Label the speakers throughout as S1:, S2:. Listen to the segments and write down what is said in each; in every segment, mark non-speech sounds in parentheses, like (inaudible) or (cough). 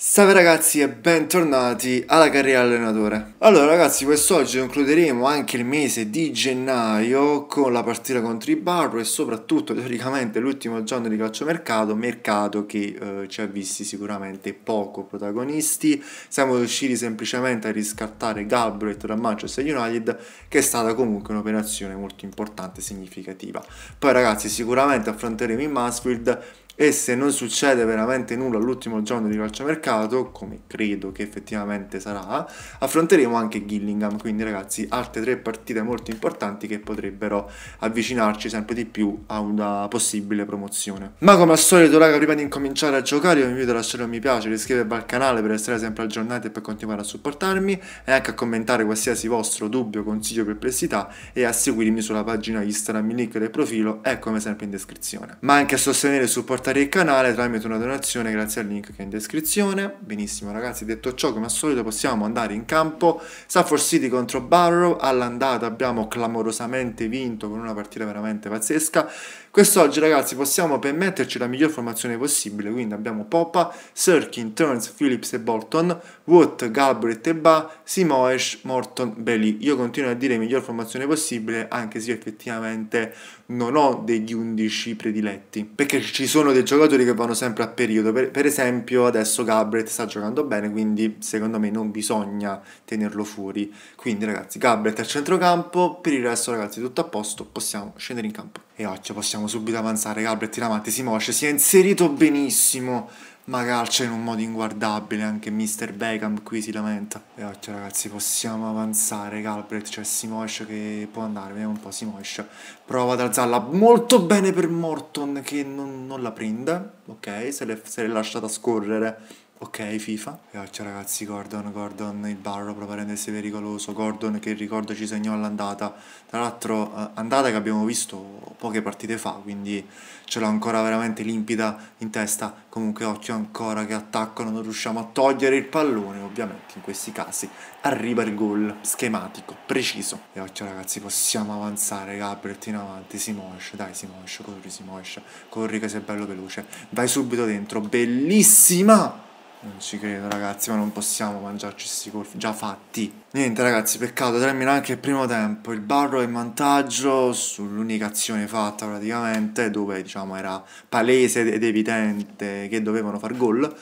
S1: Salve ragazzi e bentornati alla carriera allenatore. Allora ragazzi, quest'oggi concluderemo anche il mese di gennaio con la partita contro i Barro e soprattutto teoricamente l'ultimo giorno di calciomercato, mercato che eh, ci ha visti sicuramente poco protagonisti. Siamo riusciti semplicemente a riscattare Galbraith da Manchester United che è stata comunque un'operazione molto importante e significativa. Poi ragazzi, sicuramente affronteremo i Mansfield e se non succede veramente nulla all'ultimo giorno di calciomercato, come credo che effettivamente sarà, affronteremo anche Gillingham, quindi ragazzi altre tre partite molto importanti che potrebbero avvicinarci sempre di più a una possibile promozione. Ma come al solito raga, prima di incominciare a giocare io vi invito a lasciare un mi piace, iscrivervi al canale per essere sempre aggiornati e per continuare a supportarmi e anche a commentare qualsiasi vostro dubbio, consiglio, o perplessità e a seguirmi sulla pagina Instagram, il link del profilo è come sempre in descrizione. Ma anche a sostenere e supportare supportare il canale tramite una donazione grazie al link che è in descrizione. Benissimo ragazzi, detto ciò come al solito possiamo andare in campo. Stafford City contro Barrow, all'andata abbiamo clamorosamente vinto con una partita veramente pazzesca. Quest'oggi ragazzi possiamo permetterci la miglior formazione possibile, quindi abbiamo Poppa, Sirkin, Turns, Phillips e Bolton Wood, Galbraith e Ba, Simoes, Morton, Bailey. Io continuo a dire miglior formazione possibile, anche se io effettivamente non ho degli 11 prediletti, perché ci sono dei giocatori che vanno sempre a periodo. Per, per esempio, adesso Galbraith sta giocando bene, quindi secondo me non bisogna tenerlo fuori. Quindi, ragazzi, Galbraith al centrocampo, per il resto, ragazzi, tutto a posto, possiamo scendere in campo. E oggi possiamo subito avanzare. Galbraith in avanti, Simoes si è inserito benissimo ma calcia in un modo inguardabile, anche Mr. Beckham qui si lamenta. E occhio ragazzi, possiamo avanzare, Galbrecht, c'è cioè Simosh che può andare, vediamo un po' Simosh. Prova ad alzarla, molto bene per Morton che non, non la prende, ok, se l'è lasciata scorrere Ok, FIFA. E Caccia ragazzi, Gordon, Gordon, il barro prova a rendersi pericoloso. Gordon che ricordo ci segnò all'andata. Tra l'altro eh, andata che abbiamo visto poche partite fa, quindi ce l'ho ancora veramente limpida in testa. Comunque occhio ancora che attaccano, non riusciamo a togliere il pallone, ovviamente in questi casi. Arriva il gol, schematico, preciso. E occhio ragazzi, possiamo avanzare, Gabriel in avanti, si mosce, dai si mosce, corri, si mosce. Corri che sei bello veloce. Vai subito dentro, bellissima! Non ci credo ragazzi, ma non possiamo mangiarci questi gol già fatti. Niente ragazzi, peccato, termina anche il primo tempo. Il Barro è in vantaggio sull'unica azione fatta praticamente, dove diciamo era palese ed evidente che dovevano far gol.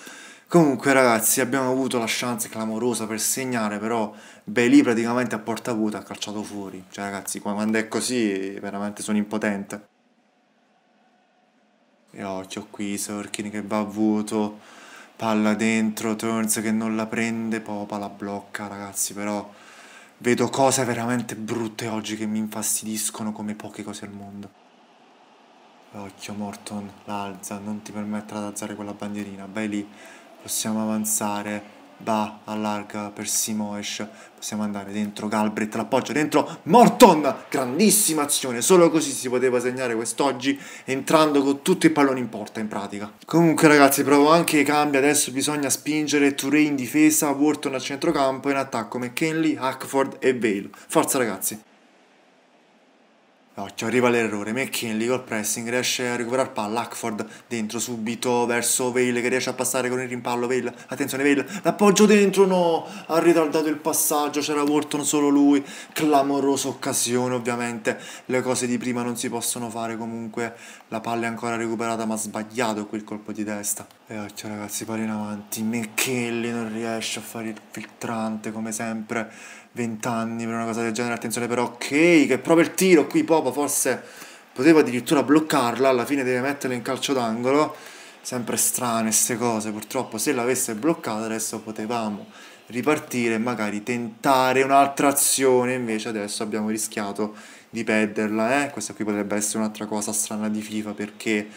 S1: Comunque ragazzi abbiamo avuto la chance clamorosa per segnare però Bailey praticamente a porta vuota ha calciato fuori Cioè ragazzi quando è così veramente sono impotente E occhio qui Sorkin che va a vuoto palla dentro, Turns che non la prende, Popa la blocca ragazzi, però vedo cose veramente brutte oggi che mi infastidiscono come poche cose al mondo. Occhio Morton, l'alza, non ti permetterà di alzare quella bandierina, vai lì, possiamo avanzare va allarga per Simoes possiamo andare dentro Galbret l'appoggio dentro Morton grandissima azione solo così si poteva segnare quest'oggi entrando con tutti i palloni in porta in pratica comunque ragazzi provo anche i cambi adesso bisogna spingere Touré in difesa Wharton al centrocampo in attacco McKinley Hackford e Vale forza ragazzi Occhio, arriva l'errore, McKinley col pressing riesce a recuperare palla, Hackford dentro subito verso Vale che riesce a passare con il rimpallo, Vale, attenzione Vale, l'appoggio dentro, no, ha ritardato il passaggio, c'era Wharton solo lui, clamorosa occasione ovviamente, le cose di prima non si possono fare comunque, la palla è ancora recuperata ma sbagliato quel colpo di testa. E occhio ragazzi, pare in avanti, Michelli non riesce a fare il filtrante come sempre, 20 anni per una cosa del genere, attenzione però, ok, che proprio il tiro, qui Popa forse poteva addirittura bloccarla, alla fine deve metterla in calcio d'angolo, sempre strane queste cose, purtroppo se l'avesse bloccata adesso potevamo ripartire e magari tentare un'altra azione, invece adesso abbiamo rischiato di perderla, eh? questa qui potrebbe essere un'altra cosa strana di FIFA perché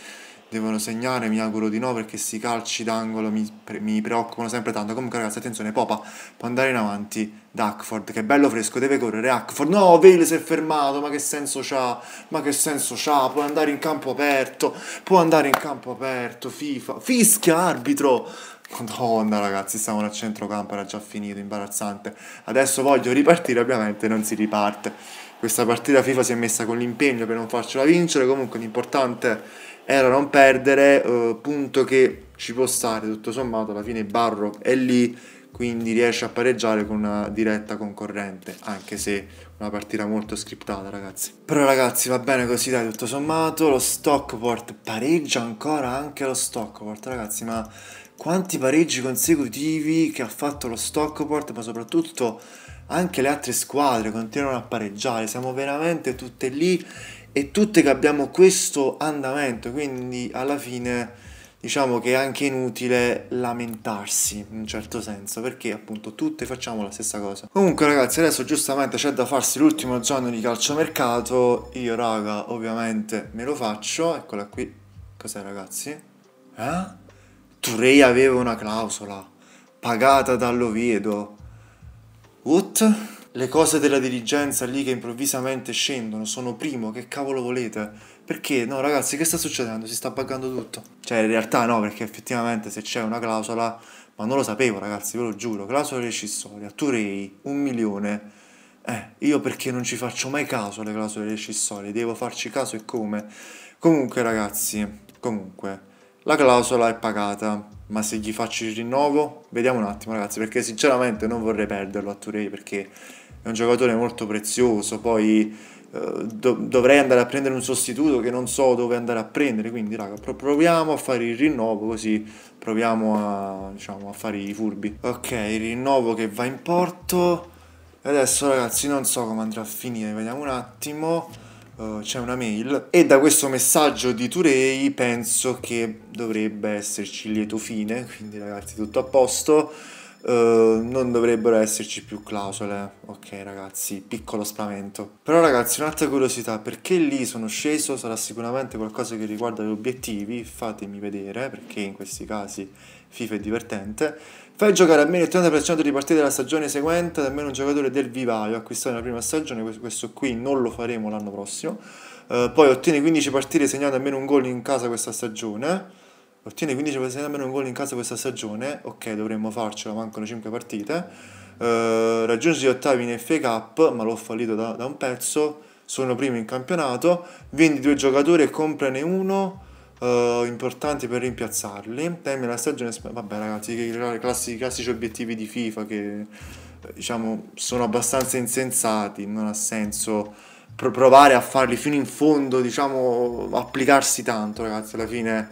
S1: devono segnare, mi auguro di no perché sti calci d'angolo mi, pre mi, preoccupano sempre tanto. Comunque ragazzi, attenzione, Popa può andare in avanti da Hackford, che bello fresco, deve correre Hackford. No, Vale si è fermato, ma che senso c'ha? Ma che senso c'ha? Può andare in campo aperto, può andare in campo aperto, FIFA. Fischia, arbitro! Madonna ragazzi, stavano a centrocampo, era già finito, imbarazzante. Adesso voglio ripartire, ovviamente non si riparte. Questa partita FIFA si è messa con l'impegno per non farcela vincere, comunque l'importante è era non perdere, eh, punto che ci può stare tutto sommato, alla fine Barro è lì, quindi riesce a pareggiare con una diretta concorrente, anche se una partita molto scriptata ragazzi. Però ragazzi va bene così dai tutto sommato, lo Stockport pareggia ancora anche lo Stockport ragazzi, ma quanti pareggi consecutivi che ha fatto lo Stockport, ma soprattutto anche le altre squadre continuano a pareggiare, siamo veramente tutte lì e tutte che abbiamo questo andamento, quindi alla fine diciamo che è anche inutile lamentarsi in un certo senso perché appunto tutte facciamo la stessa cosa comunque ragazzi adesso giustamente c'è da farsi l'ultimo giorno di calciomercato io raga ovviamente me lo faccio eccola qui cos'è ragazzi? eh? Turei aveva una clausola pagata dall'Oviedo What? Le cose della dirigenza lì che improvvisamente scendono, sono primo, che cavolo volete? Perché? No ragazzi, che sta succedendo? Si sta buggando tutto. Cioè in realtà no, perché effettivamente se c'è una clausola, ma non lo sapevo ragazzi, ve lo giuro, clausola rescissoria, Turei, un milione. Eh, io perché non ci faccio mai caso alle clausole rescissorie, devo farci caso e come. Comunque ragazzi, comunque, la clausola è pagata, ma se gli faccio il rinnovo, vediamo un attimo ragazzi, perché sinceramente non vorrei perderlo a Touré perché è un giocatore molto prezioso, poi eh, do dovrei andare a prendere un sostituto che non so dove andare a prendere, quindi raga, pro proviamo a fare il rinnovo così proviamo a, diciamo, a fare i furbi. Ok, il rinnovo che va in porto, e adesso ragazzi non so come andrà a finire, vediamo un attimo... Eh, c'è una mail e da questo messaggio di Turei penso che dovrebbe esserci lieto fine, (laughs) quindi ragazzi tutto a posto. Uh, non dovrebbero esserci più clausole. Ok, ragazzi, piccolo spavento. Però, ragazzi, un'altra curiosità: perché lì sono sceso? Sarà sicuramente qualcosa che riguarda gli obiettivi. Fatemi vedere, perché in questi casi FIFA è divertente. Fai giocare almeno il 30% di partite della stagione seguente ad almeno un giocatore del vivaio acquistato nella prima stagione, questo qui non lo faremo l'anno prossimo. Uh, poi ottieni 15 partite segnando almeno un gol in casa questa stagione. Ottiene 15 partite segnando almeno un gol in casa questa stagione. Ok, dovremmo farcela, mancano 5 partite. Uh, raggiungi gli ottavi in FA Cup, ma l'ho fallito da, da un pezzo. Sono primo in campionato. Vendi due giocatori e comprane uno uh, importanti per rimpiazzarli. Termina la stagione, vabbè ragazzi, i classici, classici obiettivi di FIFA che eh, diciamo sono abbastanza insensati, non ha senso provare a farli fino in fondo, diciamo applicarsi tanto ragazzi, alla fine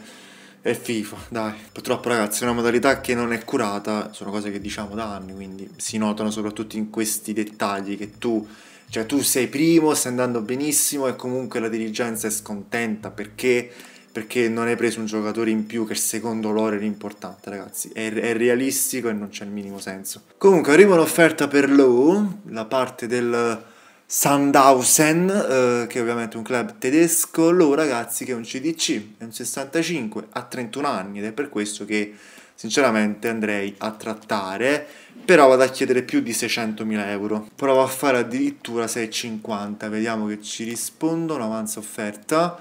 S1: è FIFA, dai. Purtroppo, ragazzi, è una modalità che non è curata, sono cose che diciamo da anni, quindi si notano soprattutto in questi dettagli che tu, cioè tu sei primo, stai andando benissimo e comunque la dirigenza è scontenta perché perché non hai preso un giocatore in più che secondo loro era importante, ragazzi. È, è realistico e non c'è il minimo senso. Comunque, arriva un'offerta per Lowe, la parte del Sandhausen, eh, che è ovviamente un club tedesco. Lowe, ragazzi, che è un CDC, è un 65, ha 31 anni ed è per questo che sinceramente andrei a trattare però vado a chiedere più di 600.000 euro provo a fare addirittura 650 vediamo che ci rispondono avanza offerta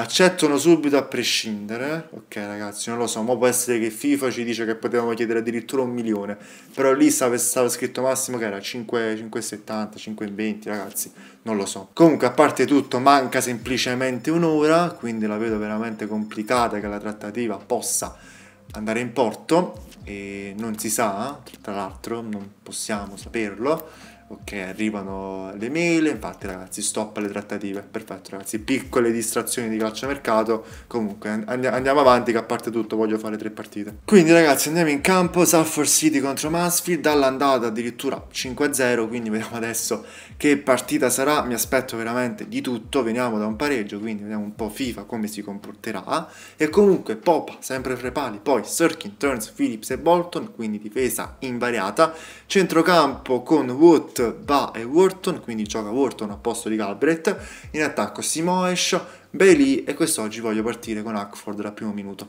S1: accettano subito a prescindere. Ok, ragazzi, non lo so. Ma può essere che FIFA ci dice che potevamo chiedere addirittura un milione. Però lì stava, stava scritto massimo che era 5,70, 5,20, ragazzi. Non lo so. Comunque, a parte tutto, manca semplicemente un'ora. Quindi la vedo veramente complicata che la trattativa possa andare in porto. E non si sa, tra l'altro, non possiamo saperlo Ok, arrivano le mail, infatti ragazzi, stop alle trattative, perfetto ragazzi, piccole distrazioni di calciomercato, comunque and andiamo avanti che a parte tutto voglio fare tre partite. Quindi ragazzi andiamo in campo, Salford City contro Mansfield, dall'andata addirittura 5-0, quindi vediamo adesso che partita sarà, mi aspetto veramente di tutto, veniamo da un pareggio, quindi vediamo un po' FIFA come si comporterà, e comunque Popa sempre fra i pali, poi Sirkin, Turns, Phillips e Bolton, quindi difesa invariata, centrocampo con Wood, va e Wharton, quindi gioca Wharton al posto di Galbraith, in attacco Simoesh, Bailey e quest'oggi voglio partire con Hackford dal primo minuto.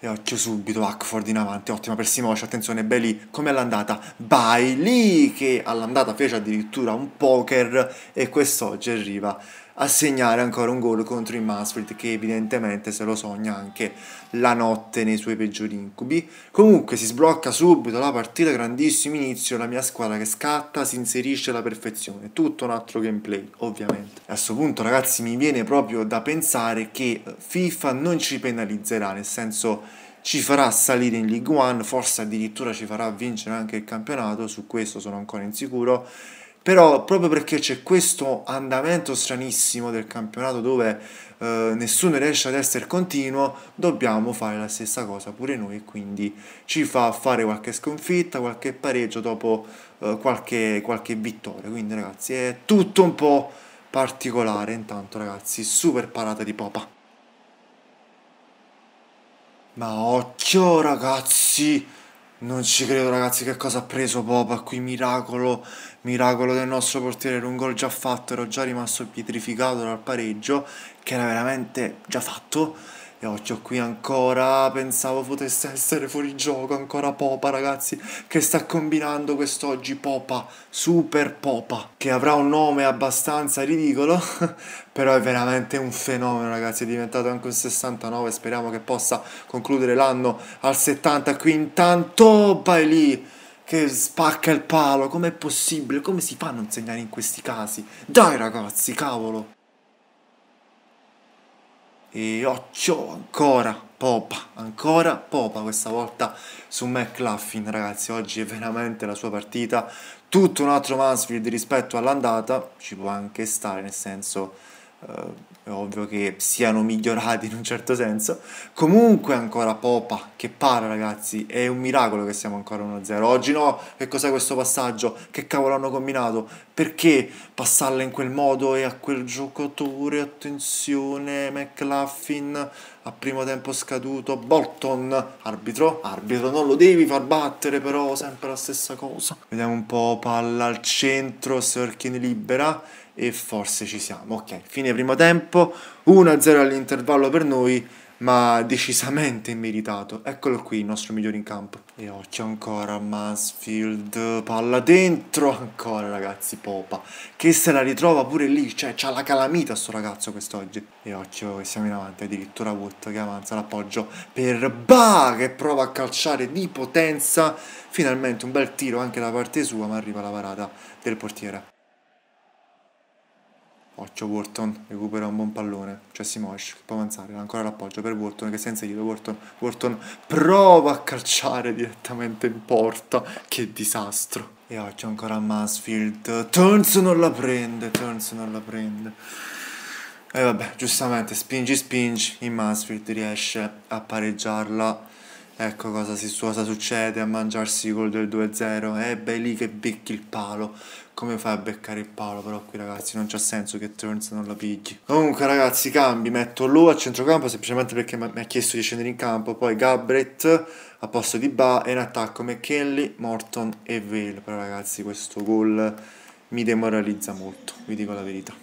S1: E occhio subito, Hackford in avanti, ottima per Simoesh, attenzione, Bailey come all'andata, Bailey che all'andata fece addirittura un poker e quest'oggi arriva a segnare ancora un gol contro il Mansfield che evidentemente se lo sogna anche la notte nei suoi peggiori incubi. Comunque si sblocca subito la partita, grandissimo inizio, la mia squadra che scatta, si inserisce alla perfezione, tutto un altro gameplay ovviamente. A questo punto ragazzi mi viene proprio da pensare che eh, FIFA non ci penalizzerà, nel senso ci farà salire in League One, forse addirittura ci farà vincere anche il campionato, su questo sono ancora insicuro però proprio perché c'è questo andamento stranissimo del campionato dove eh, nessuno riesce ad essere continuo, dobbiamo fare la stessa cosa pure noi, quindi ci fa fare qualche sconfitta, qualche pareggio dopo eh, qualche, qualche vittoria, quindi ragazzi è tutto un po' particolare, intanto ragazzi super parata di popa. Ma occhio ragazzi! Non ci credo ragazzi che cosa ha preso Boba qui, miracolo, miracolo del nostro portiere, era un gol già fatto, ero già rimasto pietrificato dal pareggio che era veramente già fatto e oggi ho qui ancora, pensavo potesse essere fuori gioco, ancora Popa ragazzi, che sta combinando quest'oggi Popa, Super Popa, che avrà un nome abbastanza ridicolo, (laughs) però è veramente un fenomeno ragazzi, è diventato anche un 69, speriamo che possa concludere l'anno al 70, qui intanto lì! che spacca il palo, com'è possibile, come si fa a non segnare in questi casi? Dai ragazzi, cavolo! e occhio ancora popa ancora popa questa volta su McLaughlin ragazzi oggi è veramente la sua partita tutto un altro Mansfield rispetto all'andata ci può anche stare nel senso eh, è ovvio che siano migliorati in un certo senso. Comunque ancora Popa, che para ragazzi, è un miracolo che siamo ancora 1-0. Oggi no, che cos'è questo passaggio? Che cavolo hanno combinato? Perché passarla in quel modo e a quel giocatore, attenzione, McLaughlin a primo tempo scaduto, Bolton, arbitro, arbitro, non lo devi far battere però, sempre la stessa cosa. Vediamo un po' palla al centro, Sörkin libera e forse ci siamo. Ok, fine primo tempo, 1-0 all'intervallo per noi, ma decisamente meritato. Eccolo qui il nostro migliore in campo. E occhio ancora, Mansfield, palla dentro, ancora ragazzi, Popa, che se la ritrova pure lì, cioè c'ha la calamita sto ragazzo quest'oggi. E occhio che siamo in avanti, addirittura Wood che avanza l'appoggio per Ba, che prova a calciare di potenza. Finalmente un bel tiro anche da parte sua, ma arriva la parata del portiere. Occhio Wharton, recupera un buon pallone. C'è cioè, Simosh, può avanzare, ancora l'appoggio per Wharton che si è inserito. Wharton, Wharton prova a calciare direttamente in porta. Che disastro. E occhio ancora a Mansfield. Turns non la prende, Turns non la prende. E vabbè, giustamente, spingi, spingi. In Mansfield riesce a pareggiarla ecco cosa, si, suosa succede a mangiarsi i gol del 2-0, eh beh lì che becchi il palo, come fai a beccare il palo però qui ragazzi non c'ha senso che Turns non la pigli comunque ragazzi cambi metto Lu a centrocampo semplicemente perché mi ha chiesto di scendere in campo poi Gabret a posto di Ba e in attacco McKinley, Morton e Vale però ragazzi questo gol mi demoralizza molto vi dico la verità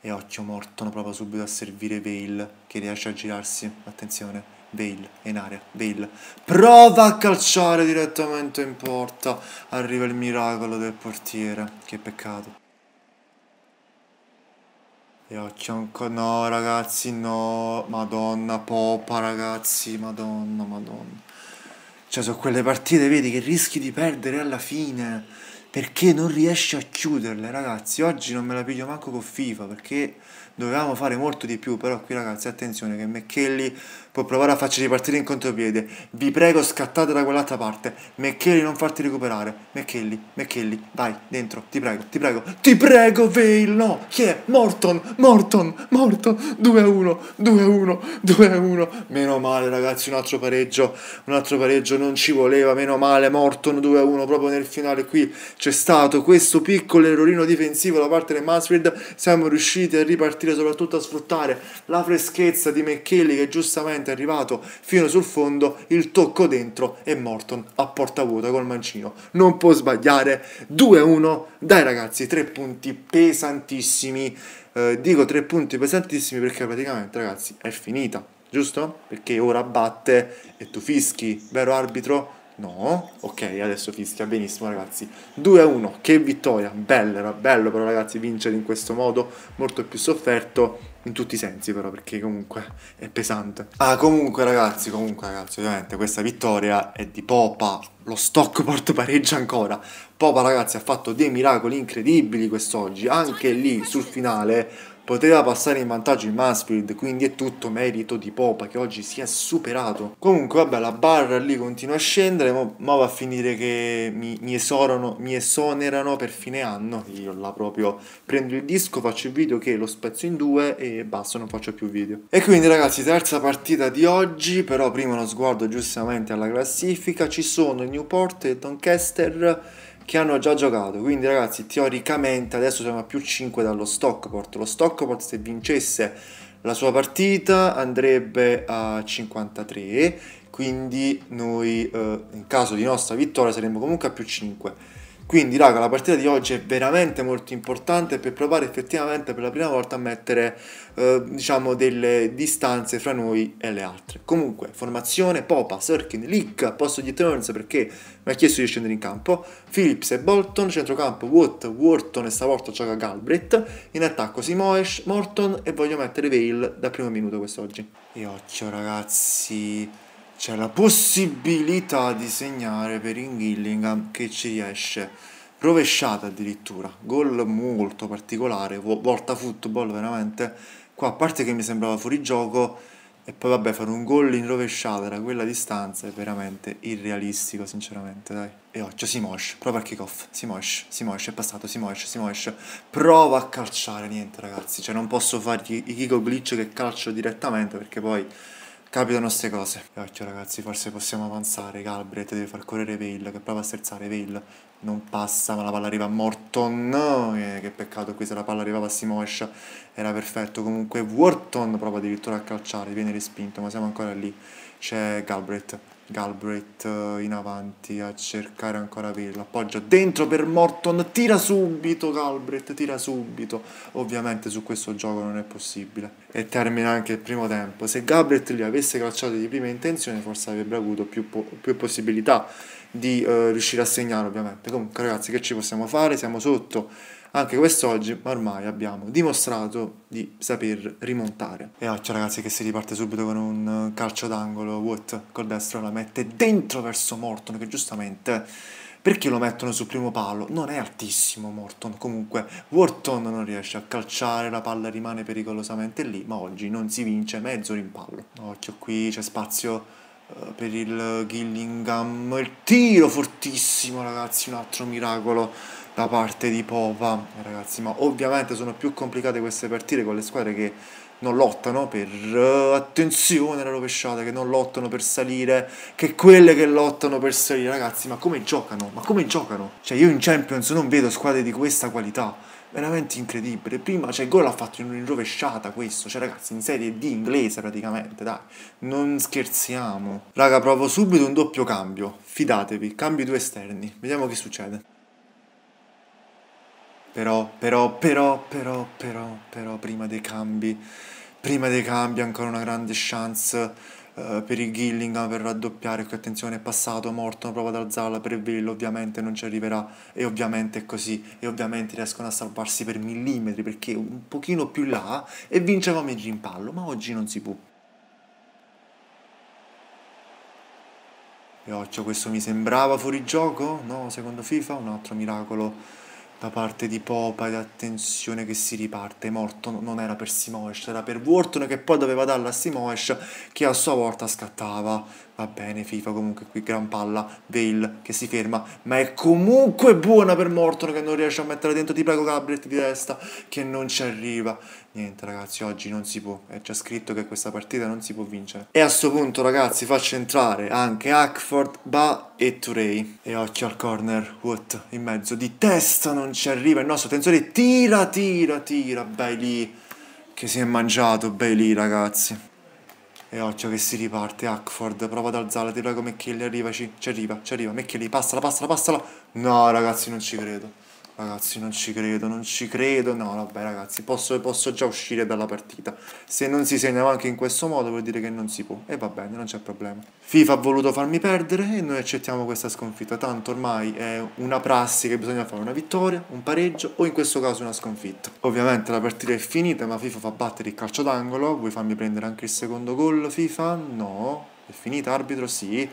S1: e occhio Morton prova subito a servire Vale che riesce a girarsi attenzione Bale è in area, Bale prova a calciare direttamente in porta, arriva il miracolo del portiere, che peccato. E occhio ancora, no ragazzi, no, madonna, popa ragazzi, madonna, madonna. Cioè sono quelle partite, vedi, che rischi di perdere alla fine, perché non riesci a chiuderle ragazzi, oggi non me la piglio manco con FIFA, perché dovevamo fare molto di più, però qui ragazzi attenzione che McKelly può provare a farci ripartire in contropiede. Vi prego, scattate da quell'altra parte. McKelly, non farti recuperare. McKelly, McKelly, vai, dentro, ti prego, ti prego. Ti prego, Veil, no! Chi è? Morton, Morton, Morton. 2-1, 2-1, 2-1. Meno male, ragazzi, un altro pareggio. Un altro pareggio non ci voleva, meno male. Morton 2-1, proprio nel finale qui c'è stato questo piccolo errorino difensivo da parte del Mansfield. Siamo riusciti a ripartire, soprattutto a sfruttare la freschezza di McKelly che giustamente praticamente arrivato fino sul fondo, il tocco dentro e Morton a porta vuota col mancino. Non può sbagliare, 2-1, dai ragazzi, tre punti pesantissimi. Eh, dico tre punti pesantissimi perché praticamente ragazzi è finita, giusto? Perché ora batte e tu fischi, vero arbitro? No, ok, adesso fischia, benissimo ragazzi. 2 a 1, che vittoria, bello, bello però ragazzi vincere in questo modo, molto più sofferto in tutti i sensi però perché comunque è pesante. Ah, comunque ragazzi, comunque ragazzi, ovviamente questa vittoria è di Popa, lo Stockport pareggia ancora. Popa ragazzi ha fatto dei miracoli incredibili quest'oggi, anche lì sul finale poteva passare in vantaggio in Mansfield, quindi è tutto merito di Popa che oggi si è superato. Comunque vabbè la barra lì continua a scendere, ma va a finire che mi, mi, esorano, mi esonerano per fine anno, io la proprio prendo il disco, faccio il video che lo spezzo in due e basta, non faccio più video. E quindi ragazzi terza partita di oggi, però prima uno sguardo giustamente alla classifica, ci sono Newport e Doncaster che hanno già giocato. Quindi, ragazzi, teoricamente adesso siamo a più 5 dallo Stockport. Lo Stockport, se vincesse la sua partita, andrebbe a 53. Quindi, noi eh, in caso di nostra vittoria saremmo comunque a più 5. Quindi raga la partita di oggi è veramente molto importante per provare effettivamente per la prima volta a mettere eh, diciamo delle distanze fra noi e le altre. Comunque formazione Popa, Sirkin, Lick, posto di Turns perché mi ha chiesto di scendere in campo, Phillips e Bolton, centrocampo Watt, Wharton e stavolta gioca Galbraith, in attacco Simoes, Morton e voglio mettere Veil dal primo minuto quest'oggi. E occhio ragazzi c'è la possibilità di segnare per Inghillingham che ci riesce rovesciata addirittura gol molto particolare volta football veramente qua a parte che mi sembrava fuori gioco e poi vabbè fare un gol in rovesciata da quella distanza è veramente irrealistico sinceramente dai e si mosce prova al kick off si mosce è passato si mosce si mosce prova a calciare niente ragazzi cioè non posso fargli i Kiko glitch che calcio direttamente perché poi capitano queste cose. Occhio ragazzi, forse possiamo avanzare. Galbraith deve far correre Veil, che prova a sterzare Veil. Non passa, ma la palla arriva a Morton. No, eh, che peccato, qui se la palla arrivava a Simoscia era perfetto. Comunque Wharton prova addirittura a calciare, viene respinto, ma siamo ancora lì. C'è Galbraith. Galbraith eh, in avanti a cercare ancora Villa, appoggia dentro per Morton, tira subito Galbraith, tira subito. Ovviamente su questo gioco non è possibile. E termina anche il primo tempo. Se Galbraith li avesse calciati di prima intenzione forse avrebbe avuto più, po più possibilità di eh, riuscire a segnare ovviamente. Comunque ragazzi che ci possiamo fare? Siamo sotto anche quest'oggi ormai abbiamo dimostrato di saper rimontare. E occhio ragazzi che si riparte subito con un calcio d'angolo, Wood col destro la mette dentro verso Morton che giustamente perché lo mettono sul primo palo? Non è altissimo Morton, comunque Wharton non riesce a calciare, la palla rimane pericolosamente lì, ma oggi non si vince mezzo rimpallo. Occhio qui, c'è spazio uh, per il Gillingham, il tiro fortissimo ragazzi, un altro miracolo da parte di Pova, ragazzi, ma ovviamente sono più complicate queste partite con le squadre che non lottano per eh, attenzione alla rovesciata, che non lottano per salire, che quelle che lottano per salire, ragazzi, ma come giocano? Ma come giocano? Cioè io in Champions non vedo squadre di questa qualità. Veramente incredibile. Prima, cioè, gol ha fatto in rovesciata questo. Cioè, ragazzi, in serie D inglese praticamente, dai. Non scherziamo. Raga, provo subito un doppio cambio. Fidatevi, cambio due esterni. Vediamo che succede però, però, però, però, però, però, prima dei cambi, prima dei cambi ancora una grande chance uh, per il Gillingham per raddoppiare, che attenzione è passato, morto, Morton prova ad alzarla per il ovviamente non ci arriverà e ovviamente è così e ovviamente riescono a salvarsi per millimetri perché un pochino più là e vincevamo il rimpallo, ma oggi non si può. E oggi questo mi sembrava fuori gioco? No, secondo FIFA un altro miracolo da parte di Popa ed attenzione che si riparte, morto non era per Simoes, era per Wharton che poi doveva darla a Simoes che a sua volta scattava. Va bene FIFA comunque qui gran palla, Veil che si ferma, ma è comunque buona per Morton che non riesce a mettere dentro ti prego Gabriel di testa che non ci arriva niente ragazzi oggi non si può è già scritto che questa partita non si può vincere e a questo punto ragazzi faccio entrare anche Hackford, Ba e Turei e occhio al corner what? in mezzo di testa non ci arriva il nostro tensore tira tira tira Bailey che si è mangiato Bailey ragazzi e occhio che si riparte Hackford prova ad alzare tira come Kelly arrivaci ci arriva ci arriva McKelly passala passala passala no ragazzi non ci credo Ragazzi, non ci credo, non ci credo. No, vabbè, ragazzi, posso, posso già uscire dalla partita. Se non si segna anche in questo modo, vuol dire che non si può. E va bene, non c'è problema. FIFA ha voluto farmi perdere e noi accettiamo questa sconfitta. Tanto ormai è una prassi che bisogna fare una vittoria, un pareggio o in questo caso una sconfitta. Ovviamente la partita è finita, ma FIFA fa battere il calcio d'angolo. Vuoi farmi prendere anche il secondo gol, FIFA? No. È finita, arbitro? Sì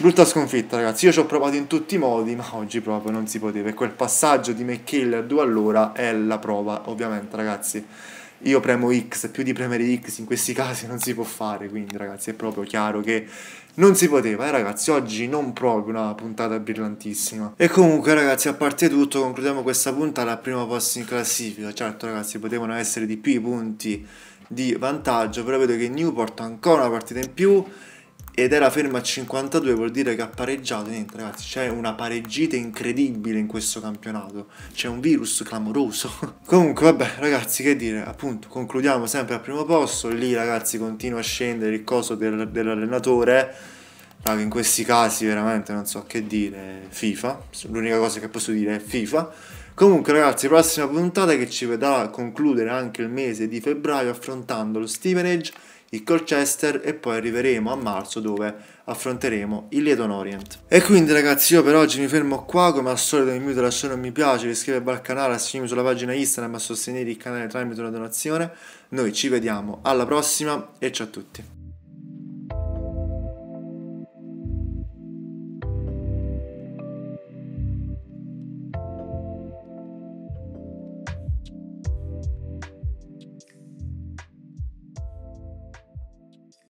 S1: brutta sconfitta ragazzi io ci ho provato in tutti i modi ma oggi proprio non si poteva e quel passaggio di McKill a 2 all'ora è la prova ovviamente ragazzi io premo X, più di premere X in questi casi non si può fare, quindi ragazzi è proprio chiaro che non si poteva, eh ragazzi, oggi non proprio una puntata brillantissima. E comunque ragazzi, a parte tutto, concludiamo questa puntata al primo posto in classifica, certo ragazzi, potevano essere di più i punti di vantaggio, però vedo che Newport ha ancora una partita in più, ed era ferma a 52 vuol dire che ha pareggiato niente ragazzi c'è una pareggita incredibile in questo campionato c'è un virus clamoroso (laughs) comunque vabbè ragazzi che dire appunto concludiamo sempre al primo posto lì ragazzi continua a scendere il coso del, dell'allenatore Raga, in questi casi veramente non so che dire FIFA l'unica cosa che posso dire è FIFA Comunque ragazzi, prossima puntata che ci vedrà concludere anche il mese di febbraio affrontando lo Stevenage il Colchester e poi arriveremo a marzo dove affronteremo il Lieton Orient. E quindi ragazzi io per oggi mi fermo qua, come al solito vi invito a lasciare un mi piace, iscrivervi al canale, a sulla pagina Instagram e a sostenere il canale tramite una donazione. Noi ci vediamo alla prossima e ciao a tutti.